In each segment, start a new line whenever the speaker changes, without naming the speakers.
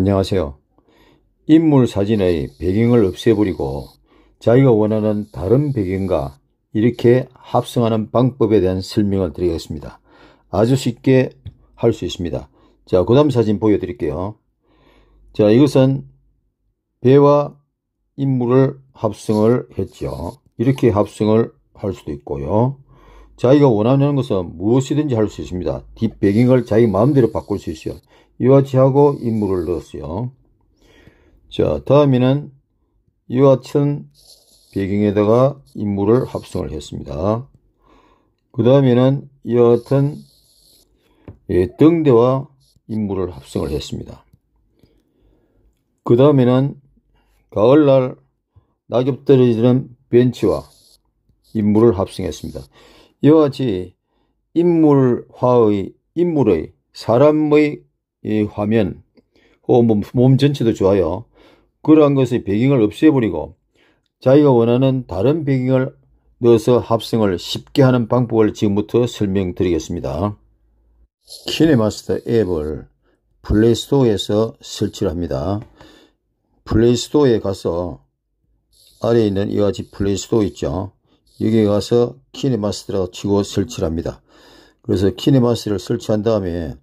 안녕하세요. 인물 사진의 배경을 없애버리고 자기가 원하는 다른 배경과 이렇게 합성하는 방법에 대한 설명을 드리겠습니다. 아주 쉽게 할 수 있습니다. 자, 그 다음 사진 보여드릴게요. 자, 이것은 배와 인물을 합성을 했죠. 이렇게 합성을 할 수도 있고요. 자기가 원하는 것은 무엇이든지 할 수 있습니다. 뒷배경을 자기 마음대로 바꿀 수 있어요. 이와 같이하고 인물을 넣었어요. 자, 다음에는 이와 같은 배경에다가 인물을 합성을 했습니다. 그 다음에는 이와 같은 예, 등대와 인물을 합성을 했습니다. 그 다음에는 가을날 낙엽 떨어지는 벤치와 인물을 합성했습니다. 이와 같이 인물화의, 인물의, 사람의 이 화면 혹 어, 몸, 몸 전체도 좋아요. 그러한 것의 배경을 없애버리고 자기가 원하는 다른 배경을 넣어서 합성을 쉽게 하는 방법을 지금부터 설명드리겠습니다. 키네마스터 앱을 플레이스토어에서 설치를 합니다. 플레이스토어에 가서 아래에 있는 이와 같이 플레이스토어 있죠. 여기에 가서 키네마스터라고 치고 설치를 합니다. 그래서 키네마스터를 설치한 다음에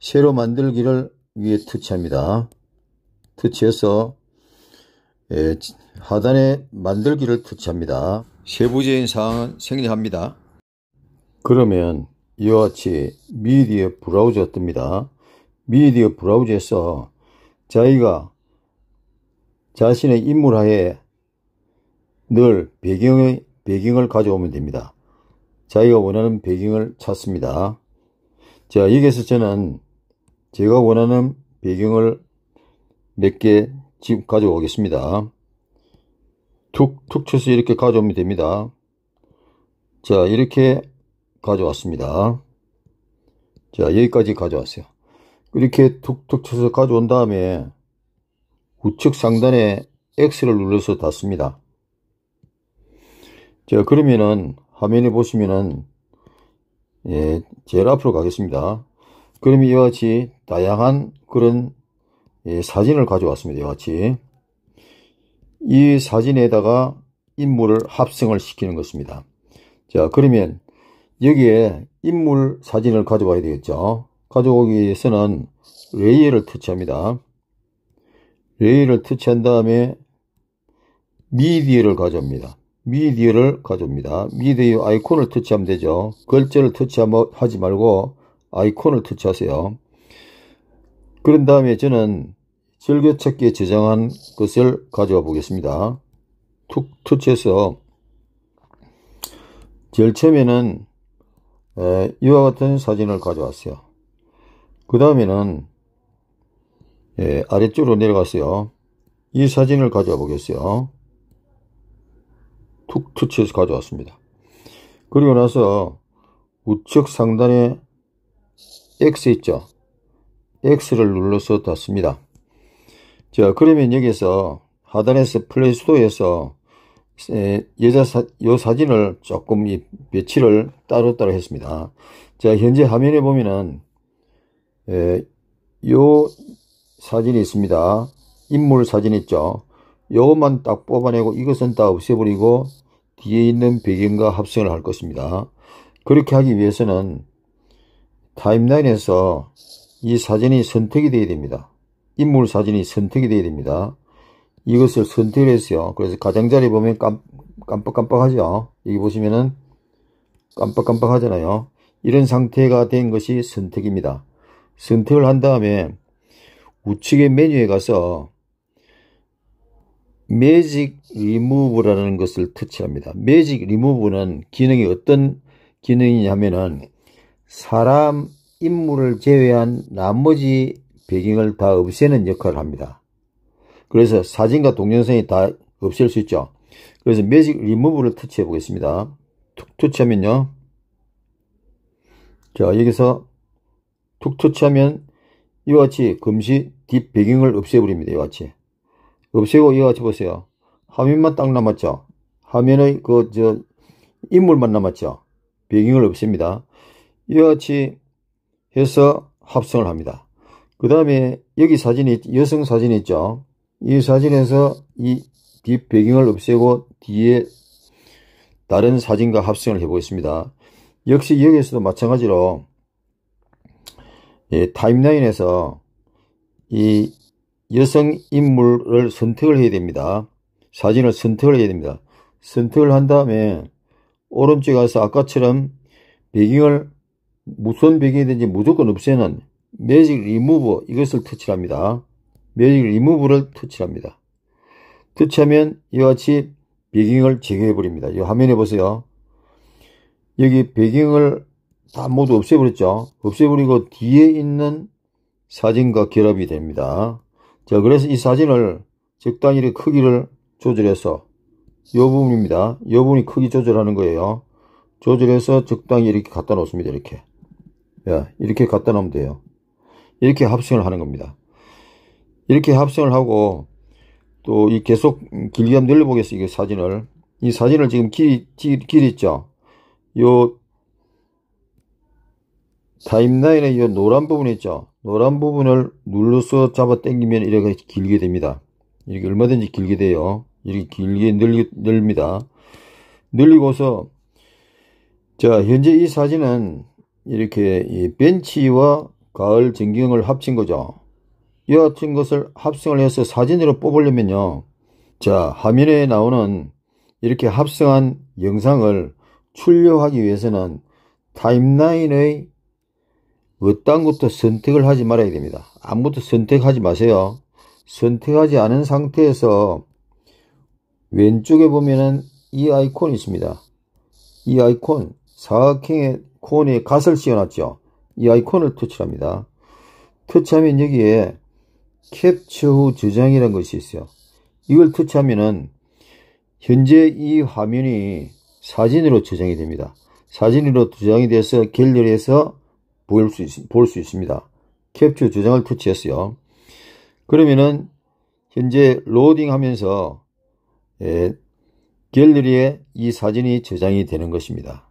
새로 만들기를 위해 터치합니다. 터치해서 예, 하단에 만들기를 터치합니다. 세부적인 사항은 생략합니다. 그러면 이와 같이 미디어 브라우저 뜹니다. 미디어 브라우저에서 자기가 자신의 인물하에 늘 배경의 배경을 가져오면 됩니다. 자기가 원하는 배경을 찾습니다. 자, 여기서 저는 제가 원하는 배경을 몇 개 지금 가져오겠습니다. 툭, 툭 쳐서 이렇게 가져오면 됩니다. 자, 이렇게 가져왔습니다. 자, 여기까지 가져왔어요. 이렇게 툭툭 쳐서 가져온 다음에 우측 상단에 X를 눌러서 닫습니다. 자, 그러면은 화면에 보시면은 예, 제일 앞으로 가겠습니다. 그럼 이와 같이 다양한 그런 예, 사진을 가져왔습니다. 이와 같이 이 사진에다가 인물을 합성을 시키는 것입니다. 자 그러면 여기에 인물 사진을 가져와야 되겠죠. 가져오기 위해서는 레이어를 터치합니다. 레이어를 터치한 다음에 미디어를 가져옵니다. 미디어를 가져옵니다. 미디어 아이콘을 터치하면 되죠. 글자를 터치하지 말고 아이콘을 터치하세요. 그런 다음에 저는 즐겨찾기에 저장한 것을 가져와 보겠습니다. 툭 터치해서 제일 처음에는 이와 같은 사진을 가져왔어요. 그 다음에는 아래쪽으로 내려갔어요. 이 사진을 가져와 보겠어요. 툭 터치해서 가져왔습니다. 그리고 나서 우측 상단에 X 있죠? X를 눌러서 닫습니다. 자, 그러면 여기서 하단에서 플레이 스토어에서 여자 사, 요 사진을 조금 이 배치를 따로따로 했습니다. 자, 현재 화면에 보면은, 에, 요 사진이 있습니다. 인물 사진 있죠. 요것만 딱 뽑아내고 이것은 다 없애버리고 뒤에 있는 배경과 합성을 할 것입니다. 그렇게 하기 위해서는 타임라인에서 이 사진이 선택이 되어야 됩니다. 인물 사진이 선택이 되어야 됩니다. 이것을 선택을 했어요. 그래서 가장자리 보면 깜, 깜빡깜빡하죠. 여기 보시면은 깜빡깜빡하잖아요. 이런 상태가 된 것이 선택입니다. 선택을 한 다음에 우측의 메뉴에 가서 매직 리무브라는 것을 터치합니다. 매직 리무브는 기능이 어떤 기능이냐면은 사람 인물을 제외한 나머지 배경을 다 없애는 역할을 합니다. 그래서 사진과 동영상이 다 없앨 수 있죠. 그래서 매직 리무브를 터치해 보겠습니다. 툭 터치하면요. 자 여기서 툭 터치하면 이와 같이 금시 뒷 배경을 없애버립니다. 이와 같이. 없애고 이와 같이 보세요. 화면만 딱 남았죠. 화면의 그 저 인물만 남았죠. 배경을 없앱니다. 이와 같이 해서 합성을 합니다. 그 다음에 여기 사진이 여성 사진이 있죠. 이 사진에서 이 뒷 배경을 없애고 뒤에 다른 사진과 합성을 해보겠습니다. 역시 여기에서도 마찬가지로 예, 타임라인에서 이 여성 인물을 선택을 해야 됩니다. 사진을 선택을 해야 됩니다. 선택을 한 다음에 오른쪽에 가서 아까처럼 배경을 무선 배경이든지 무조건 없애는 매직 리무버 이것을 터치합니다. 매직 리무버를 터치합니다. 터치하면 이와 같이 배경을 제거해버립니다. 이 화면에 보세요. 여기 배경을 다 모두 없애버렸죠. 없애버리고 뒤에 있는 사진과 결합이 됩니다. 자, 그래서 이 사진을 적당히 크기를 조절해서 이 부분입니다. 이 부분이 크기 조절하는 거예요. 조절해서 적당히 이렇게 갖다 놓습니다. 이렇게. 야, 예, 이렇게 갖다 놓으면 돼요. 이렇게 합성을 하는 겁니다. 이렇게 합성을 하고 또 이 계속 길게 한번 늘려보겠습니다. 이 사진을. 이 사진을 지금 길, 길, 길 있죠? 요 타임라인의 이 노란 부분 있죠? 노란 부분을 눌러서 잡아 당기면 이렇게 길게 됩니다. 이렇게 얼마든지 길게 돼요. 이렇게 길게 늘리, 늘립니다. 늘리고서 자, 현재 이 사진은 이렇게 벤치와 가을 전경을 합친 거죠. 이와 같은 것을 합성을 해서 사진으로 뽑으려면요. 자, 화면에 나오는 이렇게 합성한 영상을 출력하기 위해서는 타임라인의 어떤 것도 선택을 하지 말아야 됩니다. 아무것도 선택하지 마세요. 선택하지 않은 상태에서 왼쪽에 보면은 이 아이콘이 있습니다. 이 아이콘 사각형에 코온에 갓을 씌워놨죠. 이 아이콘을 터치합니다. 터치하면 여기에 캡처 후 저장이라는 것이 있어요. 이걸 터치하면은 현재 이 화면이 사진으로 저장이 됩니다. 사진으로 저장이 돼서 갤러리에서 볼 수, 볼 수 있습니다. 캡처 저장을 터치했어요. 그러면은 현재 로딩 하면서 예, 갤러리에 이 사진이 저장이 되는 것입니다.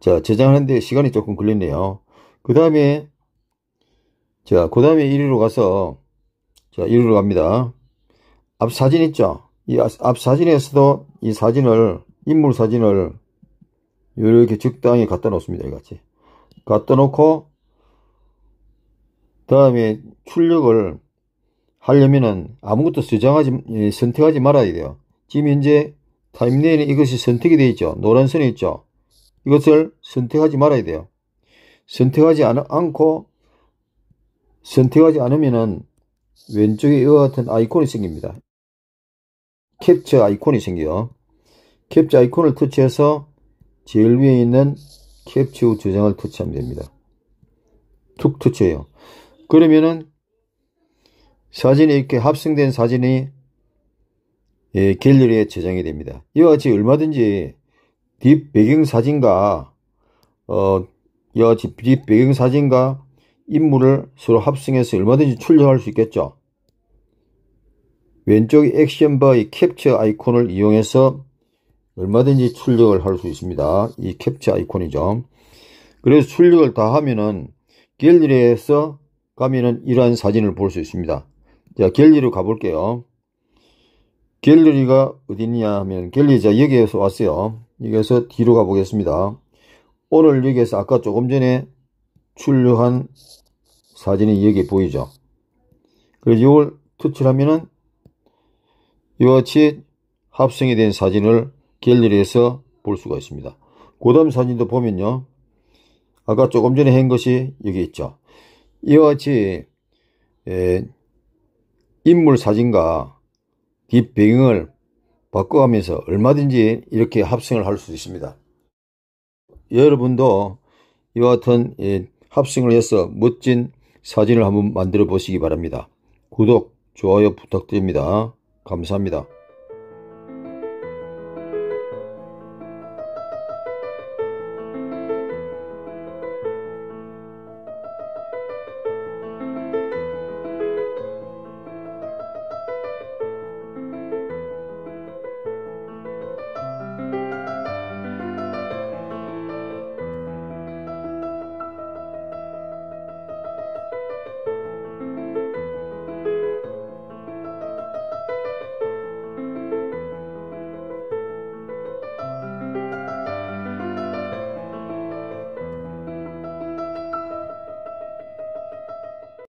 자, 저장하는데 시간이 조금 걸렸네요. 그 다음에, 자, 그 다음에 1위로 가서, 자, 1위로 갑니다. 앞 사진 있죠? 이 앞 사진에서도 이 사진을, 인물 사진을 이렇게 적당히 갖다 놓습니다. 이같이. 갖다 놓고, 다음에 출력을 하려면은 아무것도 저장하지, 예, 선택하지 말아야 돼요. 지금 현재 타임라인에 이것이 선택이 되어 있죠. 노란 선이 있죠. 이것을 선택하지 말아야 돼요. 선택하지 않고 선택하지 않으면은 왼쪽에 이와 같은 아이콘이 생깁니다. 캡처 아이콘이 생겨요. 캡처 아이콘을 터치해서 제일 위에 있는 캡처 저장을 터치하면 됩니다. 툭 터치해요. 그러면은 사진이 이렇게 합성된 사진이 예, 갤러리에 저장이 됩니다. 이와 같이 얼마든지 뒷 배경사진과 어, 여뒷 배경사진과 인물을 서로 합성해서 얼마든지 출력할 수 있겠죠. 왼쪽 액션바의 캡처 아이콘을 이용해서 얼마든지 출력을 할 수 있습니다. 이 캡처 아이콘이죠. 그래서 출력을 다 하면은 갤러리에서 가면은 이러한 사진을 볼 수 있습니다. 자, 갤러리로 가볼게요. 갤러리가 어디 있냐 하면 갤러리 자 여기에서 왔어요. 여기서 에 뒤로 가보겠습니다. 오늘 여기에서 아까 조금 전에 출력한 사진이 여기 보이죠. 그래서 이걸 터치하면은 이와 같이 합성이 된 사진을 갤러리에서 볼 수가 있습니다. 그 다음 사진도 보면요. 아까 조금 전에 한 것이 여기 있죠. 이와 같이 인물 사진과 뒷배경을 바꿔가면서 얼마든지 이렇게 합성을 할 수 있습니다. 여러분도 이와 같은 합성을 해서 멋진 사진을 한번 만들어 보시기 바랍니다. 구독, 좋아요 부탁드립니다. 감사합니다.